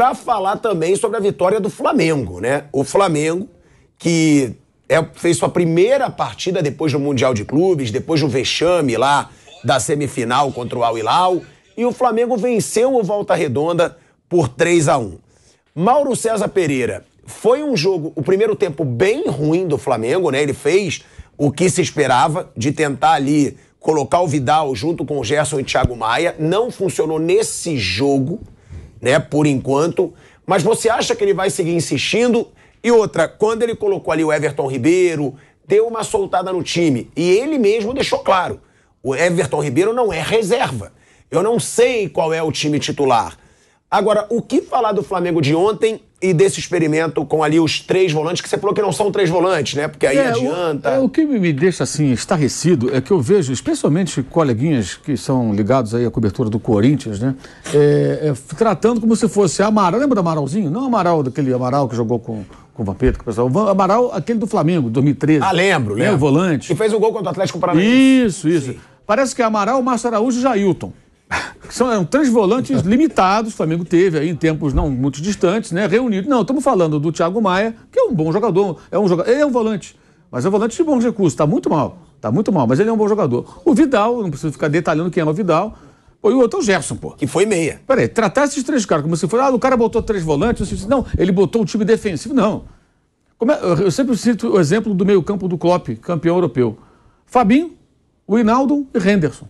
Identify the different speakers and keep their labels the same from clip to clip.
Speaker 1: para falar também sobre a vitória do Flamengo, né? O Flamengo que é, fez sua primeira partida depois do Mundial de Clubes, depois do vexame lá da semifinal contra o Al Hilal, e o Flamengo venceu o Volta Redonda por 3 a 1. Mauro César Pereira, foi um jogo, o primeiro tempo bem ruim do Flamengo, né? Ele fez o que se esperava de tentar ali colocar o Vidal junto com o Gerson e o Thiago Maia, não funcionou nesse jogo né, por enquanto. Mas você acha que ele vai seguir insistindo? E outra, quando ele colocou ali o Everton Ribeiro, deu uma soltada no time. E ele mesmo deixou claro: o Everton Ribeiro não é reserva. Eu não sei qual é o time titular. Agora, o que falar do Flamengo de ontem e desse experimento com ali os três volantes, que você falou que não são três volantes, né? Porque aí é, adianta. O, é, o que me deixa assim estarrecido é que eu vejo, especialmente coleguinhas que são ligados aí à cobertura do Corinthians, né? É, é, tratando como se fosse Amaral. Lembra do Amaralzinho? Não Amaral, daquele Amaral que jogou com, com o Vampeta, que o pessoal. Amaral, aquele do Flamengo, 2013. Ah, lembro, né, lembro. É, o volante. E fez o gol contra o Atlético Paranaense. Isso, isso. Sim. Parece que é Amaral, Márcio Araújo e Jailton. São eram volantes limitados, o Flamengo teve aí em tempos não muito distantes, né? Reunidos. Não, estamos falando do Thiago Maia, que é um bom jogador, é um jogador, ele é um volante, mas é um volante de bons recursos, está muito mal, está muito mal, mas ele é um bom jogador. O Vidal, não preciso ficar detalhando quem é o Vidal, e o outro é o Gerson, pô. Que foi meia. Peraí, tratar esses três caras como se fosse. Ah, o cara botou três volantes. Não, ele botou um time defensivo. Não. É, eu sempre cito o exemplo do meio-campo do Klopp, campeão europeu. Fabinho, Winaldo e Henderson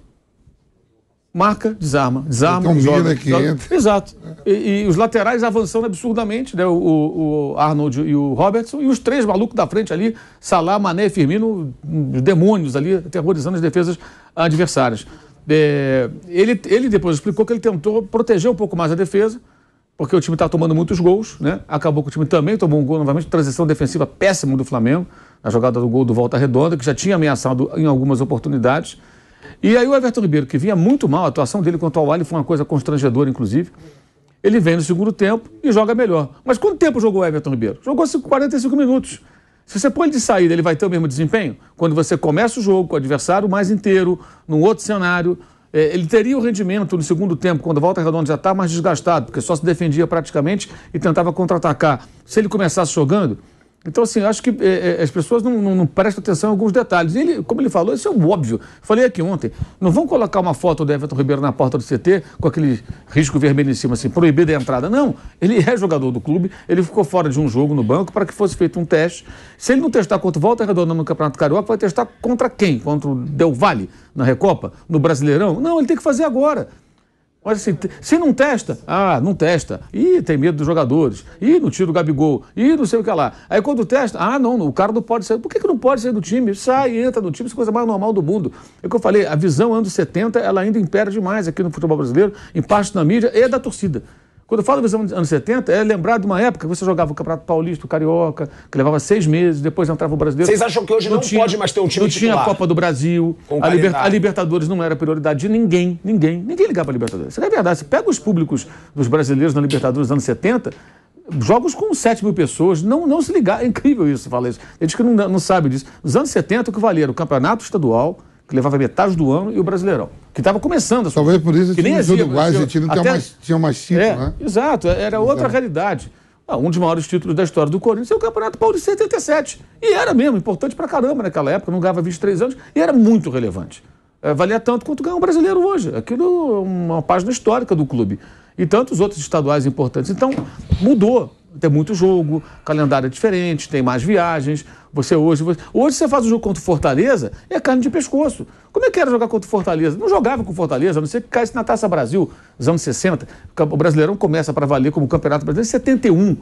Speaker 1: marca, desarma, desarma, então, joga, que joga. Entra. Exato. E, e, os laterais avançando absurdamente, né? O, o, o, Arnold e o Robertson, e os três malucos da frente ali, Salah, Mané e Firmino, demônios ali, aterrorizando as defesas adversárias. É, ele, ele depois explicou que ele tentou proteger um pouco mais a defesa, porque o time está tomando muitos gols, né? Acabou que o time também tomou um gol novamente, transição defensiva péssima do Flamengo, na jogada do gol do Volta Redonda, que já tinha ameaçado em algumas oportunidades. E aí o Everton Ribeiro, que vinha muito mal, a atuação dele contra o Alho foi uma coisa constrangedora, inclusive. Ele vem no segundo tempo e joga melhor. Mas quanto tempo jogou o Everton Ribeiro? Jogou 45 minutos. Se você põe ele de saída, ele vai ter o mesmo desempenho? Quando você começa o jogo com o adversário mais inteiro, num outro cenário, é, ele teria o rendimento no segundo tempo, quando volta redonda já está mais desgastado, porque só se defendia praticamente e tentava contra-atacar. Se ele começasse jogando, então, assim, acho que é, é, as pessoas não, não, não, prestam atenção em alguns detalhes. Ele, como ele falou, isso é um óbvio. Falei aqui ontem, não vão colocar uma foto do Everton Ribeiro na porta do CT com aquele risco vermelho em cima, assim, proibida a entrada. Não, ele é jogador do clube, ele ficou fora de um jogo no banco para que fosse feito um teste. Se ele não testar contra o Volta Redonda no Campeonato Carioca, vai testar contra quem? Contra o Del Valle, na Recopa? No Brasileirão? Não, ele tem que fazer agora. Mas assim, se não testa, ah, não testa. Ih, tem medo dos jogadores. Ih, não tira o Gabigol. Ih, não sei o que lá. Aí quando testa, ah, não, o cara não pode sair. Por que, que não pode sair do time? Sai, entra no time, isso é a coisa mais normal do mundo. É o que eu falei, a visão anos 70, ela ainda impera demais aqui no futebol brasileiro, em parte na mídia e da torcida. Quando eu falo dos anos 70, é lembrar de uma época que você jogava o Campeonato Paulista, o Carioca, que levava seis meses, depois entrava o Brasileiro. Vocês acham que hoje não, não tinha, pode mais ter um time Não titular. tinha a Copa do Brasil, a, liber, a, Libertadores não era prioridade de ninguém, ninguém, ninguém ligava para a Libertadores. Isso é verdade. Você pega os públicos dos brasileiros na Libertadores dos anos 70, jogos com 7 mil pessoas, não, não se ligar, é incrível isso, fala isso. Tem que não, não sabe disso. Nos anos 70, o que valia era o Campeonato Estadual, que levava metade do ano, e o Brasileirão que estava começando. A sua... Talvez por isso que nem existia, assim, Uruguai e assim, Argentina até... tinham mais, tinha mais título, é, né? Exato, é, era exato. outra realidade. Ah, um dos maiores títulos da história do Corinthians é o Campeonato Paulista 77. E era mesmo, importante pra caramba naquela época, não ganhava 23 anos, e era muito relevante. É, valia tanto quanto ganha um brasileiro hoje. Aquilo é uma página histórica do clube. E tantos outros estaduais importantes. Então, mudou tem muito jogo, calendário é diferente, tem mais viagens. Você hoje, você... hoje você faz um jogo contra o Fortaleza e é carne de pescoço. Como é que era jogar contra o Fortaleza? Não jogava com o Fortaleza, a não ser que caísse na Taça Brasil, nos anos 60. O Brasileirão começa para valer como Campeonato Brasileiro em 71.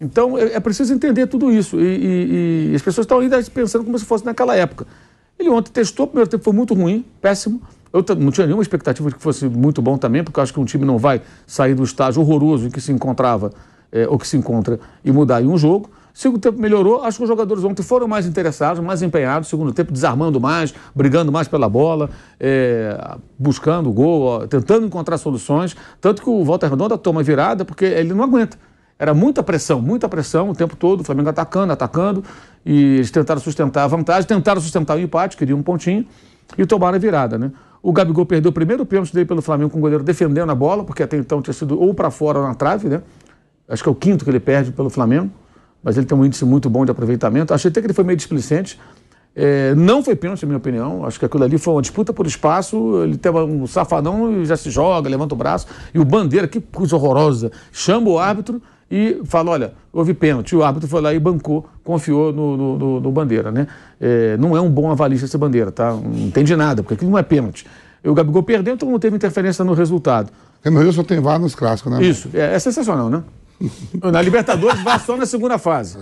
Speaker 1: Então é, é, preciso entender tudo isso. E, e, e as pessoas estão ainda pensando como se fosse naquela época. Ele ontem testou, o primeiro tempo foi muito ruim, péssimo. Eu não tinha nenhuma expectativa de que fosse muito bom também, porque eu acho que um time não vai sair do estágio horroroso em que se encontrava é, ou que se encontra e mudar em um jogo. Segundo tempo melhorou, acho que os jogadores ontem foram mais interessados, mais empenhados. Segundo tempo, desarmando mais, brigando mais pela bola, é, buscando o gol, ó, tentando encontrar soluções. Tanto que o Walter Redonda toma virada porque ele não aguenta. Era muita pressão, muita pressão o tempo todo, o Flamengo atacando, atacando. E eles tentaram sustentar a vantagem, tentaram sustentar o empate, queriam um pontinho, e tomaram a virada, né? O Gabigol perdeu o primeiro pênalti dele pelo Flamengo com o goleiro defendendo a bola, porque até então tinha sido ou para fora ou na trave, né? acho que é o quinto que ele perde pelo Flamengo, mas ele tem um índice muito bom de aproveitamento. Achei até que ele foi meio displicente. É, não foi pênalti, na minha opinião. Acho que aquilo ali foi uma disputa por espaço. Ele tem um safadão e já se joga, levanta o braço. E o Bandeira, que coisa horrorosa, chama o árbitro e fala: olha, houve pênalti. O árbitro foi lá e bancou, confiou no, no, no, no Bandeira, né? É, não é um bom avalista esse Bandeira, tá? Não entende nada, porque aquilo não é pênalti. O Gabigol perdeu, então não teve interferência no resultado. Porque no Rio só tem vários clássicos, né? Isso, é, é sensacional, né? Na Libertadores vá só na segunda fase.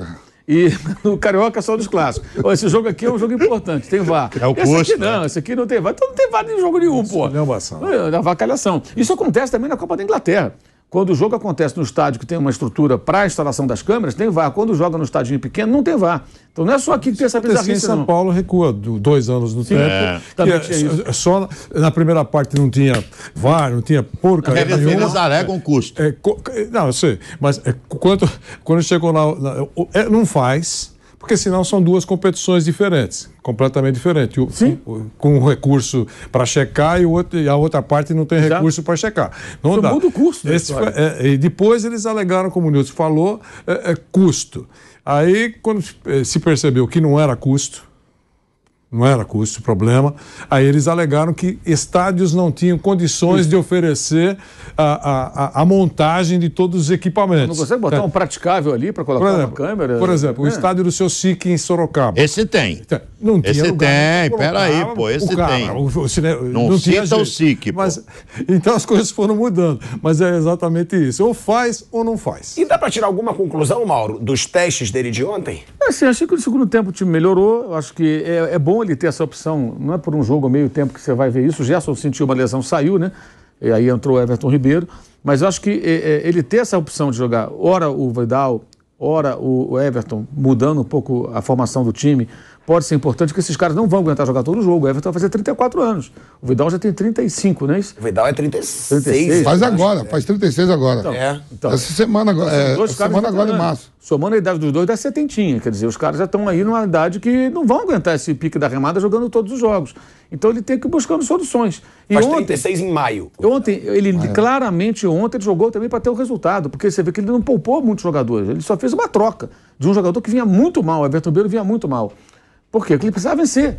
Speaker 1: E no Carioca só dos clássicos. esse jogo aqui é um jogo importante, tem VAR. É o custo. Esse aqui né? não, né? esse aqui não tem VAR. Então não tem VAR em jogo nenhum, Isso pô. Não é, é Na vacalhação. Isso acontece também na Copa da Inglaterra. Quando o jogo acontece no estádio que tem uma estrutura para a instalação das câmeras, tem VAR. Quando joga no estádio pequeno, não tem VAR. Então não é só aqui que tem essa bizarrice. Em São não. Paulo recua dois anos no Sim, tempo. É. é só na primeira parte não tinha VAR, não tinha porcaria não, nenhuma. Nazaré com custo. É, não, eu sei. Mas é, quanto, quando chegou lá... É, não faz porque senão são duas competições diferentes, completamente diferentes. O, Sim. O, com um recurso para checar e, outro, e, a outra parte não tem Exato. recurso para checar. Não dá. muda o custo. Esse, é, e depois eles alegaram, como o Nilson falou, é, é custo. Aí, quando se é, percebeu que não era custo, não era custo problema. Aí eles alegaram que estádios não tinham condições de oferecer a, a, a montagem de todos os equipamentos. Não consegue botar é. um praticável ali para colocar exemplo, uma câmera? Por exemplo, é. o estádio do seu SIC em Sorocaba. Esse tem. Então, não tinha esse tem, peraí, pô, esse cara, tem. O, o cine... não, não cita jeito. o SIC, Mas, então as coisas foram mudando. Mas é exatamente isso. Ou faz ou não faz. E dá para tirar alguma conclusão, Mauro, dos testes dele de ontem? Assim, achei que no segundo tempo o time melhorou. acho que é, é, bom ele ter essa opção. Não é por um jogo ao meio tempo que você vai ver isso. O Gerson sentiu uma lesão, saiu, né? E aí entrou o Everton Ribeiro. Mas acho que é, é, ele ter essa opção de jogar, ora o Vidal, Ora, o Everton mudando um pouco a formação do time, pode ser importante, porque esses caras não vão aguentar jogar todo o jogo. O Everton vai fazer 34 anos. O Vidal já tem 35, não é isso? O Vidal é 36. 36 faz agora, é. faz 36 agora. Então, é. Então, essa semana agora, é, dois essa semana agora em março. Somando a idade dos dois, dá setentinha. Quer dizer, os caras já estão aí numa idade que não vão aguentar esse pique da remada jogando todos os jogos. Então ele tem que ir buscando soluções. E Faz ontem, 36 em maio. Ontem, ele maio. claramente ontem ele jogou também para ter o um resultado, porque você vê que ele não poupou muitos jogadores, ele só fez uma troca de um jogador que vinha muito mal, o Everton Ribeiro vinha muito mal. Por quê? Porque ele precisava vencer.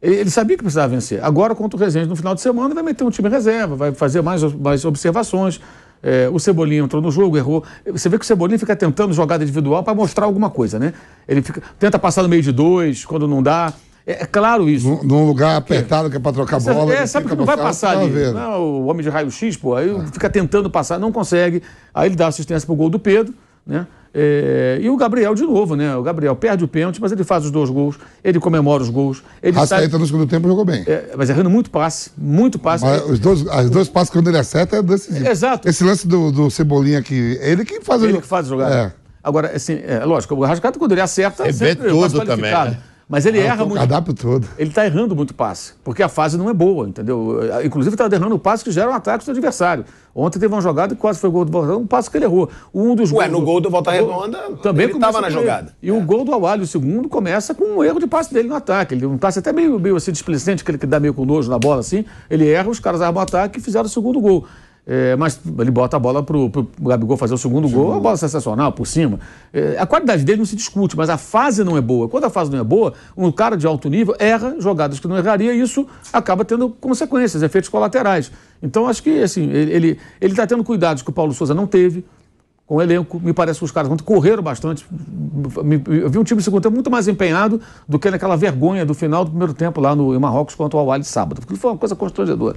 Speaker 1: Ele sabia que precisava vencer. Agora, contra o Resende, no final de semana, vai meter um time reserva, vai fazer mais, mais observações. É, o Cebolinha entrou no jogo, errou. Você vê que o Cebolinha fica tentando jogada individual para mostrar alguma coisa, né? Ele fica, tenta passar no meio de dois, quando não dá. É, é, claro isso. Num, lugar apertado que é para trocar Você, bola. É, sabe que não vai passar ali. Não, o homem de raio-x, pô, aí ah. fica tentando passar, não consegue. Aí ele dá assistência pro gol do Pedro, né? É, e o Gabriel de novo, né? O Gabriel perde o pênalti, mas ele faz os dois gols, ele comemora os gols. Ele Rascaeta sai... no segundo tempo jogou bem. É, mas errando muito passe, muito passe. Mas os dois, as dois passes quando ele acerta é decisivo. É, exato. Esse lance do, do Cebolinha aqui ele que faz ele o Ele que faz o jogar. É. Agora, assim, é, lógico, o Rascaeta quando ele acerta, é sempre, tudo também. Né? Mas ele ah, erra então tá muito. O todo. Ele está errando muito passe, porque a fase não é boa, entendeu? Ah, inclusive está errando o passe que gera um ataque do adversário. Ontem teve uma jogada que quase foi gol do Volta um passe que ele errou. Um dos Ué, no gol do Volta Redonda também estava na jogada. E é. o gol do Awali, o segundo, começa com um erro de passe dele no ataque. Ele um passe até meio, meio assim, displicente, que ele dá meio com nojo na bola assim. Ele erra, os caras armam o ataque e fizeram o segundo gol. É, mas ele bota a bola pro, o Gabigol fazer o segundo gol, a bola é sensacional, por cima. É, a qualidade dele não se discute, mas a fase não é boa. Quando a fase não é boa, um cara de alto nível erra jogadas que não erraria e isso acaba tendo consequências, efeitos colaterais. Então acho que assim, ele está tendo cuidados que o Paulo Souza não teve com o elenco. Me parece que os caras correram bastante. Eu vi um time segundo tempo muito mais empenhado do que naquela vergonha do final do primeiro tempo lá no Marrocos contra o al de sábado. foi uma coisa constrangedora.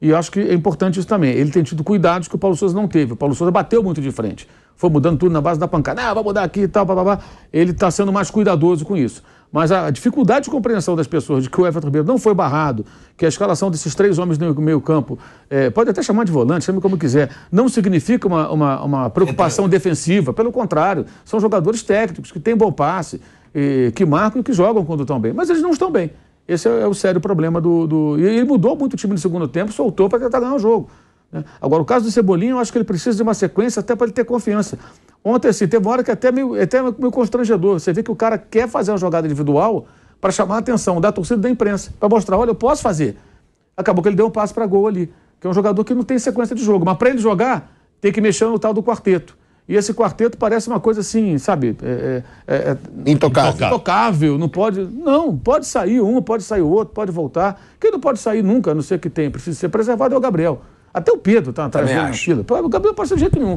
Speaker 1: E acho que é importante isso também. Ele tem tido cuidados que o Paulo Souza não teve. O Paulo Souza bateu muito de frente. Foi mudando tudo na base da pancada. Ah, vai mudar aqui e tal, babá. Ele está sendo mais cuidadoso com isso. Mas a dificuldade de compreensão das pessoas de que o Everton Ribeiro não foi barrado, que a escalação desses três homens no meio-campo, é, eh, pode até chamar de volante, chame como quiser, não significa uma, uma, uma preocupação defensiva. Pelo contrário, são jogadores técnicos que têm bom passe, e, eh, que marcam e que jogam quando estão bem. Mas eles não estão bem. Esse é, é, o sério problema do, do, E ele mudou muito o time no segundo tempo, soltou para tentar ganhar o jogo. Né? Agora, o caso do Cebolinha, eu acho que ele precisa de uma sequência até para ele ter confiança. Ontem, assim, teve uma hora que é até meio, é até meio constrangedor. Você vê que o cara quer fazer uma jogada individual para chamar a atenção da torcida da imprensa, para mostrar, olha, eu posso fazer. Acabou que ele deu um passo para gol ali, que é um jogador que não tem sequência de jogo. Mas para ele jogar, tem que mexer no tal do quarteto. E esse quarteto parece uma coisa assim, sabe? É, é, é, é intocável. Intocável, não pode. Não, pode sair um, pode sair o outro, pode voltar. Quem não pode sair nunca, a não ser que tem, precisa ser preservado, é o Gabriel. Até o Pedro está atrás da fila. O Gabriel pode ser de jeito nenhum.